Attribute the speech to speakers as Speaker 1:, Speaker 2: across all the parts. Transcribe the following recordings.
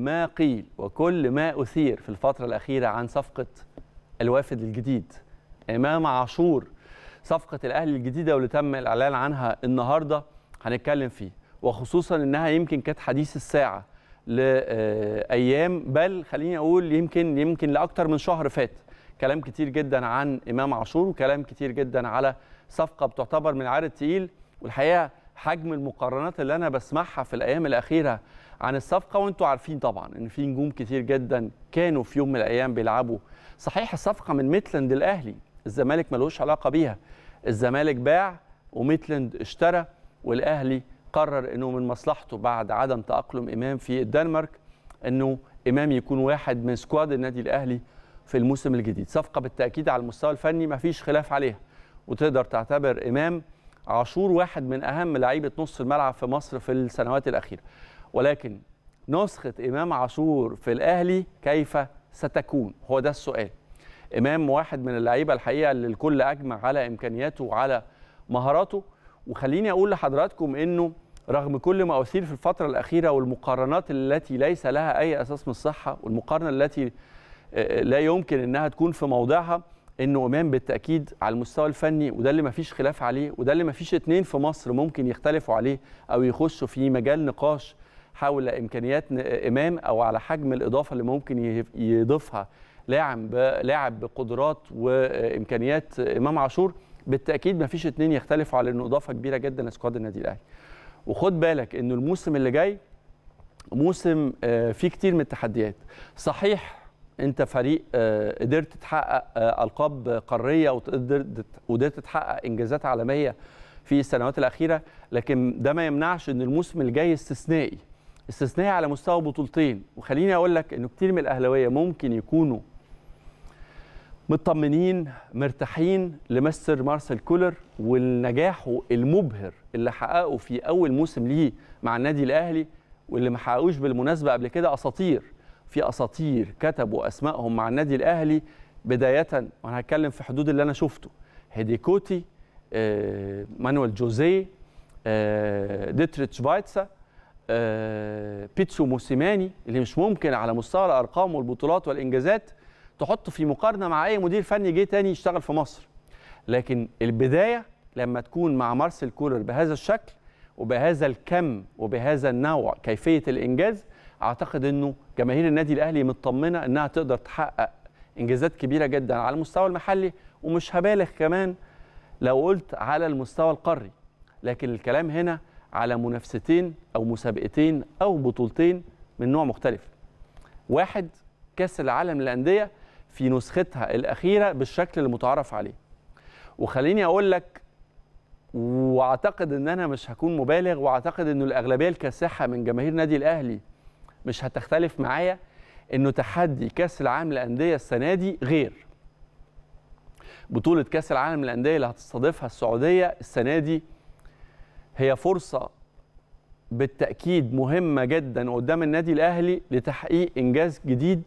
Speaker 1: ما قيل وكل ما أثير في الفترة الأخيرة عن صفقة الوافد الجديد إمام عاشور صفقة الأهلي الجديدة واللي تم الإعلان عنها النهاردة هنتكلم فيه وخصوصا إنها يمكن كانت حديث الساعة لأيام بل خليني أقول يمكن يمكن لأكتر من شهر فات كلام كتير جدا عن إمام عاشور وكلام كتير جدا على صفقة بتعتبر من عارض تقيل والحقيقة حجم المقارنات اللي انا بسمعها في الايام الاخيره عن الصفقه وانتم عارفين طبعا ان في نجوم كتير جدا كانوا في يوم من الايام بيلعبوا صحيح الصفقه من ميتلاند الاهلي الزمالك ملوش علاقه بيها الزمالك باع وميتلاند اشترى والاهلي قرر انه من مصلحته بعد عدم تاقلم امام في الدنمارك انه امام يكون واحد من سكواد النادي الاهلي في الموسم الجديد صفقه بالتاكيد على المستوى الفني ما فيش خلاف عليها وتقدر تعتبر امام عاشور واحد من اهم لعيبه نص الملعب في مصر في السنوات الاخيره ولكن نسخه امام عاشور في الاهلي كيف ستكون هو ده السؤال امام واحد من اللعيبه الحقيقه اللي الكل اجمع على امكانياته وعلى مهاراته وخليني اقول لحضراتكم انه رغم كل ما اثير في الفتره الاخيره والمقارنات التي ليس لها اي اساس من الصحه والمقارنه التي آه، لا يمكن انها تكون في موضعها انه امام بالتاكيد على المستوى الفني وده اللي مفيش خلاف عليه وده اللي مفيش اتنين في مصر ممكن يختلفوا عليه او يخشوا في مجال نقاش حول امكانيات امام او على حجم الاضافه اللي ممكن يضيفها لاعب لاعب بقدرات وامكانيات امام عاشور بالتاكيد مفيش اتنين يختلفوا على انه اضافه كبيره جدا لسكواد النادي الاهلي وخد بالك انه الموسم اللي جاي موسم آه، فيه كتير من التحديات صحيح انت فريق آه، قدرت تحقق آه، القاب قاريه وقدرت تحقق انجازات عالميه في السنوات الاخيره لكن ده ما يمنعش ان الموسم الجاي استثنائي استثنائي على مستوى بطولتين وخليني اقول لك انه كتير من الاهلاويه ممكن يكونوا مطمنين مرتاحين لمستر مارسيل كولر والنجاح المبهر اللي حققه في اول موسم ليه مع النادي الاهلي واللي ما حققوش بالمناسبه قبل كده اساطير في اساطير كتبوا اسمائهم مع النادي الاهلي بدايه وانا هتكلم في حدود اللي انا شفته هيديكوتي آه، مانويل جوزيه آه، ديتريتش فايتسا آه، بيتسو موسيماني اللي مش ممكن على مستوى الارقام والبطولات والانجازات تحطه في مقارنه مع اي مدير فني جه تاني يشتغل في مصر لكن البدايه لما تكون مع مارسيل كولر بهذا الشكل وبهذا الكم وبهذا النوع كيفيه الانجاز اعتقد انه جماهير النادي الاهلي مطمنه انها تقدر تحقق انجازات كبيره جدا على المستوى المحلي ومش هبالغ كمان لو قلت على المستوى القاري لكن الكلام هنا على منافستين او مسابقتين او بطولتين من نوع مختلف واحد كاس العالم للانديه في نسختها الاخيره بالشكل المتعارف عليه وخليني اقول لك واعتقد ان انا مش هكون مبالغ واعتقد انه الاغلبيه الكاسحه من جماهير نادي الاهلي مش هتختلف معايا انه تحدي كاس العالم للانديه السنه دي غير بطوله كاس العالم للانديه اللي هتستضيفها السعوديه السنه دي هي فرصه بالتاكيد مهمه جدا قدام النادي الاهلي لتحقيق انجاز جديد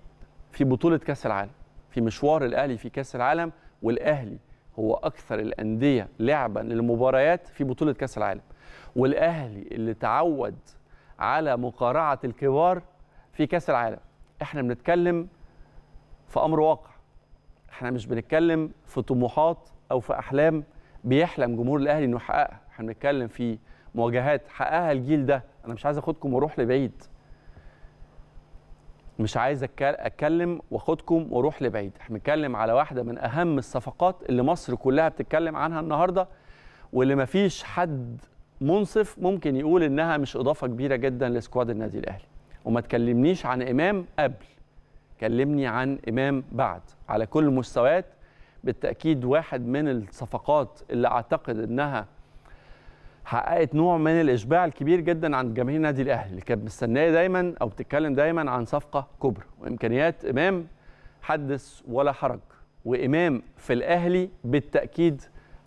Speaker 1: في بطوله كاس العالم في مشوار الاهلي في كاس العالم والاهلي هو اكثر الانديه لعبا للمباريات في بطوله كاس العالم والاهلي اللي تعود على مقارعه الكبار في كاس العالم احنا بنتكلم في امر واقع احنا مش بنتكلم في طموحات او في احلام بيحلم جمهور الاهلي انه يحققها احنا بنتكلم في مواجهات حققها الجيل ده انا مش عايز اخدكم واروح لبعيد مش عايز اتكلم واخدكم واروح لبعيد احنا بنتكلم على واحده من اهم الصفقات اللي مصر كلها بتتكلم عنها النهارده واللي مفيش حد منصف ممكن يقول انها مش اضافه كبيره جدا لسكواد النادي الاهلي وما تكلمنيش عن إمام قبل كلمني عن إمام بعد على كل المستويات بالتأكيد واحد من الصفقات اللي أعتقد أنها حققت نوع من الإشباع الكبير جدا عند جماهير النادي الأهلي اللي كانت مستنية دايما أو بتتكلم دايما عن صفقة كبرى وإمكانيات إمام حدث ولا حرج وإمام في الأهلي بالتأكيد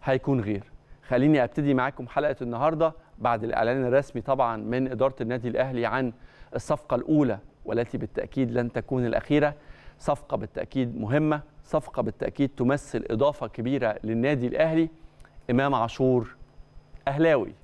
Speaker 1: هيكون غير خليني أبتدي معاكم حلقة النهاردة بعد الإعلان الرسمي طبعا من إدارة النادي الأهلي عن الصفقة الأولى والتي بالتأكيد لن تكون الأخيرة صفقة بالتأكيد مهمة صفقة بالتأكيد تمثل إضافة كبيرة للنادي الأهلي إمام عاشور أهلاوي